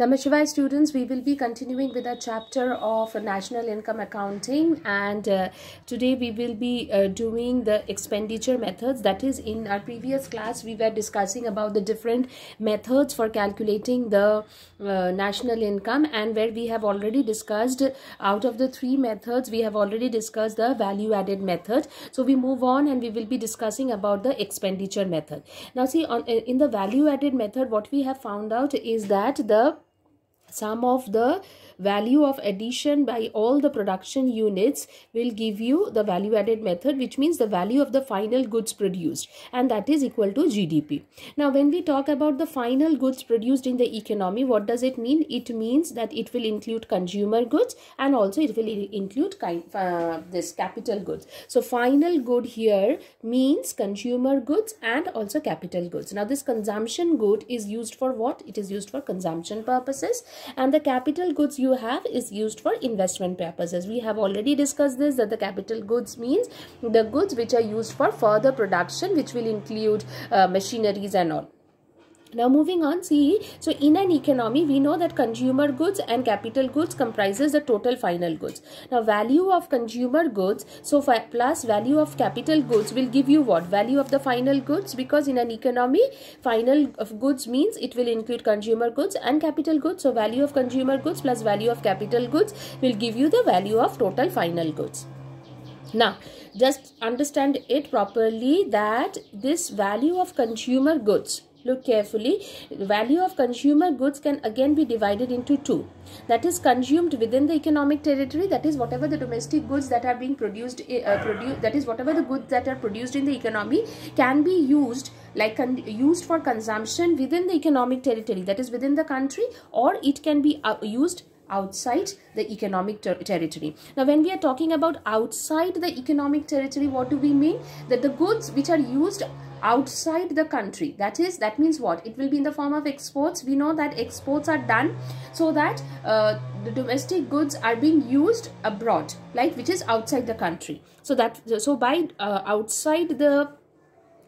Namashivai students, we will be continuing with our chapter of National Income Accounting and uh, today we will be uh, doing the expenditure methods. That is in our previous class we were discussing about the different methods for calculating the uh, national income and where we have already discussed out of the three methods we have already discussed the value added method. So we move on and we will be discussing about the expenditure method. Now see on, in the value added method what we have found out is that the sum of the value of addition by all the production units will give you the value added method which means the value of the final goods produced and that is equal to GDP. Now when we talk about the final goods produced in the economy what does it mean? It means that it will include consumer goods and also it will include kind, uh, this capital goods. So final good here means consumer goods and also capital goods. Now this consumption good is used for what? It is used for consumption purposes and the capital goods you have is used for investment purposes we have already discussed this that the capital goods means the goods which are used for further production which will include uh, machineries and all now moving on, see, so in an economy, we know that consumer goods and capital goods comprises the total final goods. Now value of consumer goods, so plus value of capital goods will give you what? Value of the final goods because in an economy, final of goods means it will include consumer goods and capital goods. So value of consumer goods plus value of capital goods will give you the value of total final goods. Now, just understand it properly that this value of consumer goods Look carefully. Value of consumer goods can again be divided into two. That is consumed within the economic territory. That is whatever the domestic goods that are being produced, eh, uh, that is whatever the goods that are produced in the economy can be used like used for consumption within the economic territory. That is within the country or it can be uh, used outside the economic ter territory. Now, when we are talking about outside the economic territory, what do we mean? That the goods which are used outside the country that is that means what it will be in the form of exports we know that exports are done so that uh, the domestic goods are being used abroad like which is outside the country so that so by uh, outside the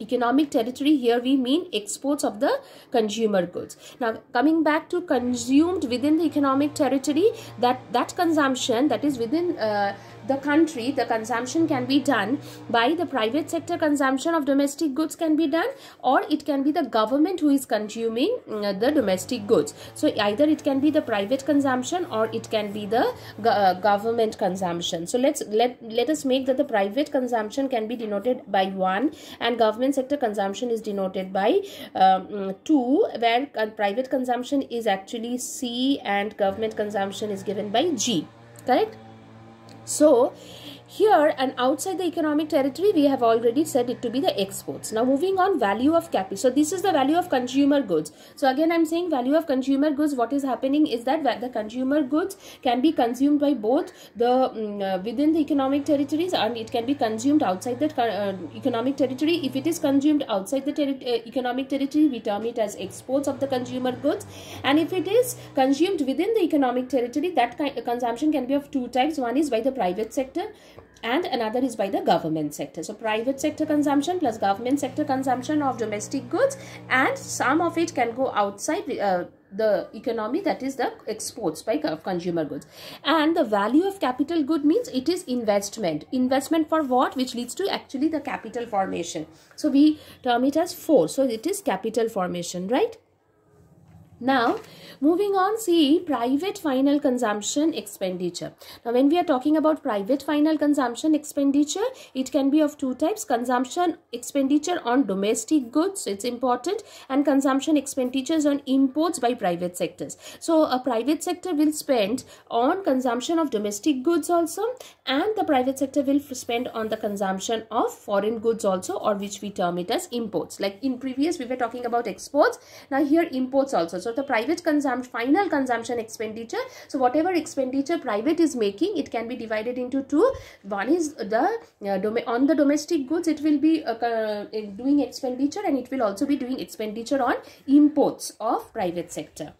economic territory here we mean exports of the consumer goods now coming back to consumed within the economic territory that that consumption that is within uh, the country, the consumption can be done by the private sector consumption of domestic goods can be done or it can be the government who is consuming uh, the domestic goods. So either it can be the private consumption or it can be the uh, government consumption. So let's let let us make that the private consumption can be denoted by 1 and government sector consumption is denoted by um, 2 where private consumption is actually C and government consumption is given by G. Correct? So, here and outside the economic territory, we have already said it to be the exports. Now moving on, value of capital. So this is the value of consumer goods. So again, I'm saying value of consumer goods. What is happening is that the consumer goods can be consumed by both the mm, uh, within the economic territories and it can be consumed outside the uh, economic territory. If it is consumed outside the uh, economic territory, we term it as exports of the consumer goods. And if it is consumed within the economic territory, that consumption can be of two types. One is by the private sector and another is by the government sector. So private sector consumption plus government sector consumption of domestic goods and some of it can go outside uh, the economy that is the exports by consumer goods and the value of capital good means it is investment investment for what which leads to actually the capital formation so we term it as four so it is capital formation right now, moving on, see private final consumption expenditure. Now, when we are talking about private final consumption expenditure, it can be of two types. Consumption expenditure on domestic goods, it's important, and consumption expenditures on imports by private sectors. So, a private sector will spend on consumption of domestic goods also, and the private sector will spend on the consumption of foreign goods also, or which we term it as imports. Like in previous, we were talking about exports. Now, here imports also. So, or the private consumption final consumption expenditure so whatever expenditure private is making it can be divided into two one is the uh, on the domestic goods it will be uh, uh, doing expenditure and it will also be doing expenditure on imports of private sector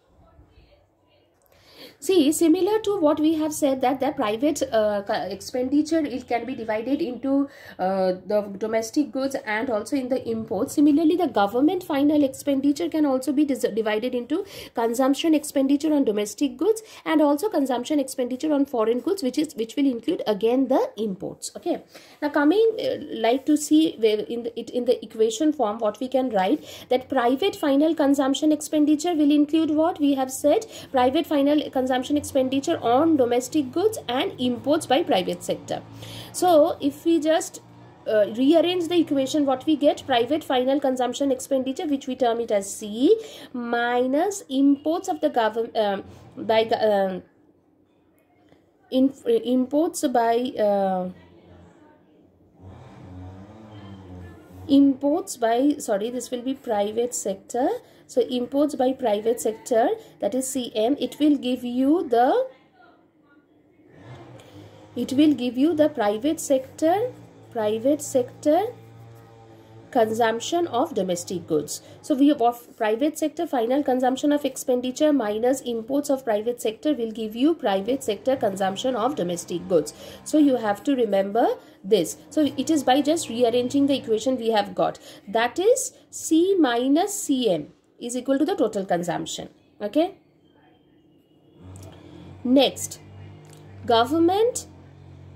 See, similar to what we have said that the private uh, expenditure it can be divided into uh, the domestic goods and also in the imports. Similarly, the government final expenditure can also be divided into consumption expenditure on domestic goods and also consumption expenditure on foreign goods, which is which will include again the imports. Okay. Now, coming uh, like to see where in the, it in the equation form, what we can write that private final consumption expenditure will include what we have said private final consumption consumption expenditure on domestic goods and imports by private sector so if we just uh, rearrange the equation what we get private final consumption expenditure which we term it as c minus imports of the government um, by um, uh, in, imports by uh, imports by sorry this will be private sector so imports by private sector that is cm it will give you the it will give you the private sector private sector consumption of domestic goods. So we have of private sector final consumption of expenditure minus imports of private sector will give you private sector consumption of domestic goods. So you have to remember this. So it is by just rearranging the equation we have got. That is C minus CM is equal to the total consumption. Okay. Next, government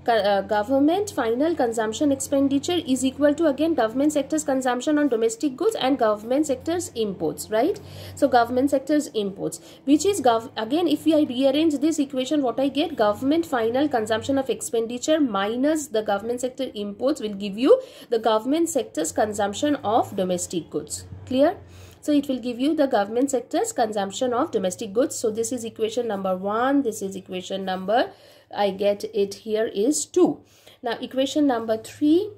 uh, government final consumption expenditure is equal to again government sector's consumption on domestic goods and government sector's imports right so government sector's imports which is gov again if i rearrange this equation what i get government final consumption of expenditure minus the government sector imports will give you the government sector's consumption of domestic goods clear so it will give you the government sector's consumption of domestic goods so this is equation number 1 this is equation number I get it here is 2. Now equation number 3.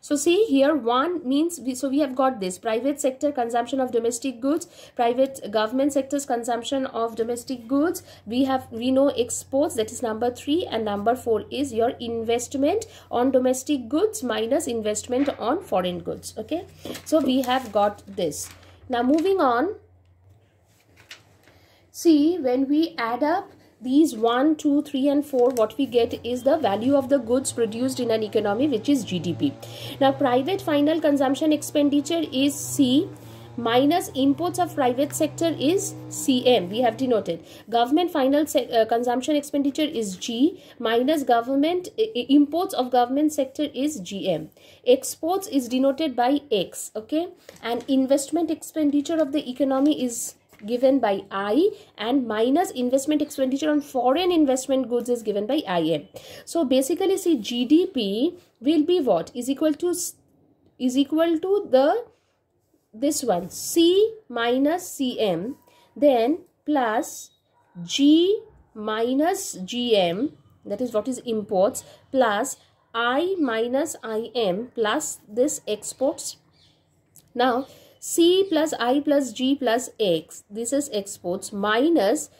So see here 1 means, we, so we have got this private sector consumption of domestic goods, private government sector's consumption of domestic goods. We have, we know exports that is number 3 and number 4 is your investment on domestic goods minus investment on foreign goods. Okay. So we have got this. Now moving on, see when we add up these 1 2 3 and 4 what we get is the value of the goods produced in an economy which is gdp now private final consumption expenditure is c minus imports of private sector is cm we have denoted government final uh, consumption expenditure is g minus government imports of government sector is gm exports is denoted by x okay and investment expenditure of the economy is given by I and minus investment expenditure on foreign investment goods is given by IM. So basically see GDP will be what is equal to is equal to the this one C minus CM then plus G minus GM that is what is imports plus I minus IM plus this exports. Now C plus I plus G plus X. This is exports minus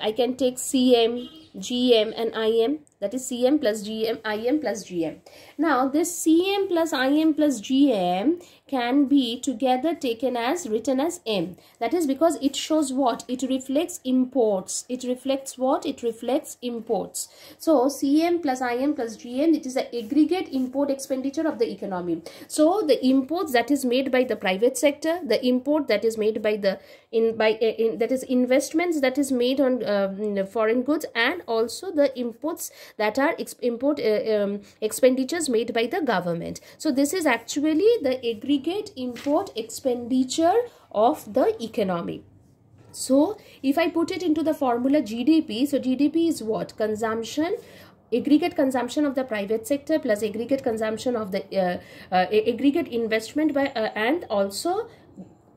I can take CM, GM and IM that is cm plus gm im plus gm now this cm plus im plus gm can be together taken as written as m that is because it shows what it reflects imports it reflects what it reflects imports so cm plus im plus gm it is the aggregate import expenditure of the economy so the imports that is made by the private sector the import that is made by the in by eh, in that is investments that is made on uh, foreign goods and also the imports that are ex import uh, um, expenditures made by the government. So this is actually the aggregate import expenditure of the economy. So if I put it into the formula GDP, so GDP is what? Consumption aggregate consumption of the private sector plus aggregate consumption of the uh, uh, aggregate investment by uh, and also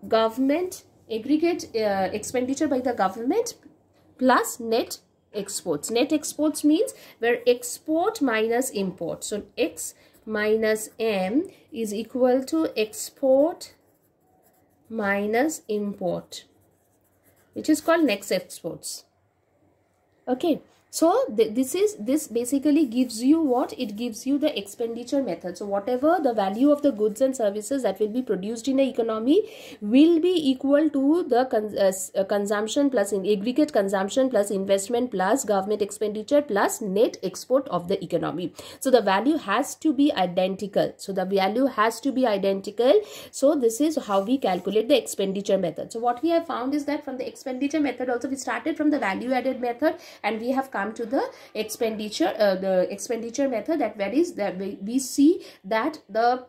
government aggregate uh, expenditure by the government plus net exports. Net exports means where export minus import. So X minus M is equal to export minus import which is called net exports. Okay so th this is this basically gives you what it gives you the expenditure method so whatever the value of the goods and services that will be produced in the economy will be equal to the uh, uh, consumption plus in aggregate consumption plus investment plus government expenditure plus net export of the economy so the value has to be identical so the value has to be identical so this is how we calculate the expenditure method so what we have found is that from the expenditure method also we started from the value added method and we have come to the expenditure uh, the expenditure method that varies that we, we see that the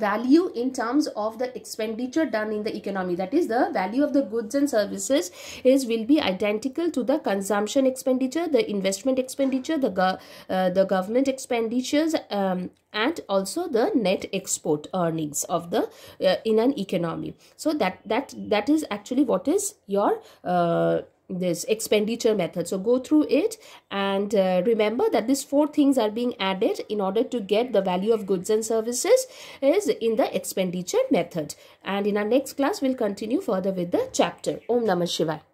value in terms of the expenditure done in the economy that is the value of the goods and services is will be identical to the consumption expenditure the investment expenditure the go uh, the government expenditures um, and also the net export earnings of the uh, in an economy so that that that is actually what is your uh, this expenditure method so go through it and uh, remember that these four things are being added in order to get the value of goods and services is in the expenditure method and in our next class we'll continue further with the chapter om namah shivaya